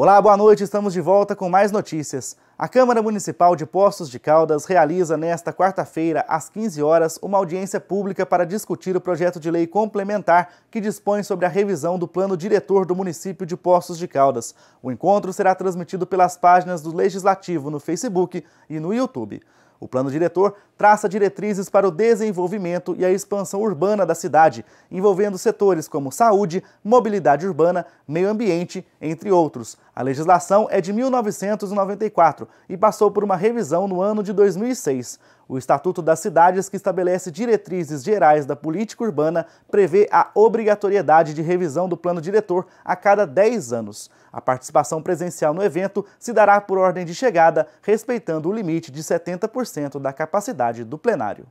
Olá, boa noite. Estamos de volta com mais notícias. A Câmara Municipal de Poços de Caldas realiza nesta quarta-feira, às 15 horas, uma audiência pública para discutir o projeto de lei complementar que dispõe sobre a revisão do plano diretor do município de Poços de Caldas. O encontro será transmitido pelas páginas do Legislativo no Facebook e no YouTube. O plano diretor traça diretrizes para o desenvolvimento e a expansão urbana da cidade, envolvendo setores como saúde, mobilidade urbana, meio ambiente, entre outros. A legislação é de 1994 e passou por uma revisão no ano de 2006. O Estatuto das Cidades, que estabelece diretrizes gerais da política urbana, prevê a obrigatoriedade de revisão do plano diretor a cada 10 anos. A participação presencial no evento se dará por ordem de chegada, respeitando o limite de 70% da capacidade do plenário.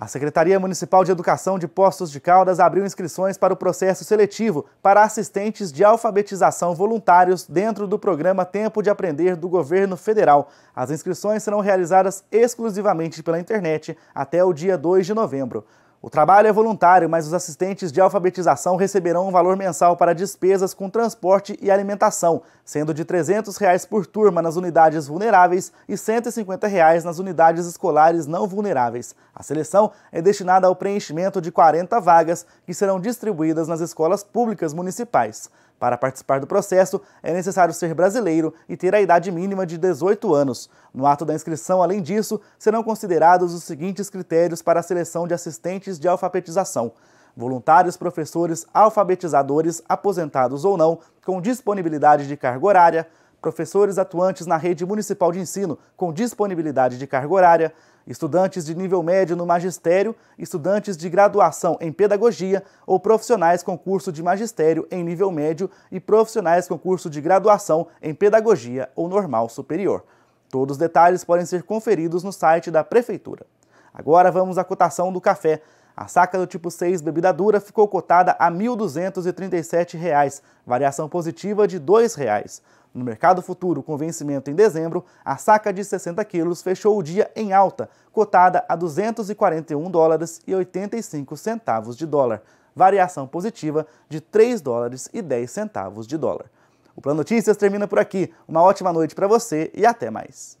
A Secretaria Municipal de Educação de Postos de Caldas abriu inscrições para o processo seletivo para assistentes de alfabetização voluntários dentro do programa Tempo de Aprender do Governo Federal. As inscrições serão realizadas exclusivamente pela internet até o dia 2 de novembro. O trabalho é voluntário, mas os assistentes de alfabetização receberão um valor mensal para despesas com transporte e alimentação, sendo de R$ 300 reais por turma nas unidades vulneráveis e R$ 150 reais nas unidades escolares não vulneráveis. A seleção é destinada ao preenchimento de 40 vagas que serão distribuídas nas escolas públicas municipais. Para participar do processo, é necessário ser brasileiro e ter a idade mínima de 18 anos. No ato da inscrição, além disso, serão considerados os seguintes critérios para a seleção de assistentes de alfabetização: voluntários, professores, alfabetizadores, aposentados ou não, com disponibilidade de carga horária, professores atuantes na rede municipal de ensino com disponibilidade de carga horária, estudantes de nível médio no magistério, estudantes de graduação em pedagogia ou profissionais com curso de magistério em nível médio e profissionais com curso de graduação em pedagogia ou normal superior. Todos os detalhes podem ser conferidos no site da Prefeitura. Agora vamos à cotação do café. A saca do tipo 6 bebida dura ficou cotada a R$ 1.237, variação positiva de R$ reais. No mercado futuro, com vencimento em dezembro, a saca de 60 quilos fechou o dia em alta, cotada a 241 dólares e 85 centavos de dólar, variação positiva de 3 dólares e 10 centavos de dólar. O Plano Notícias termina por aqui. Uma ótima noite para você e até mais.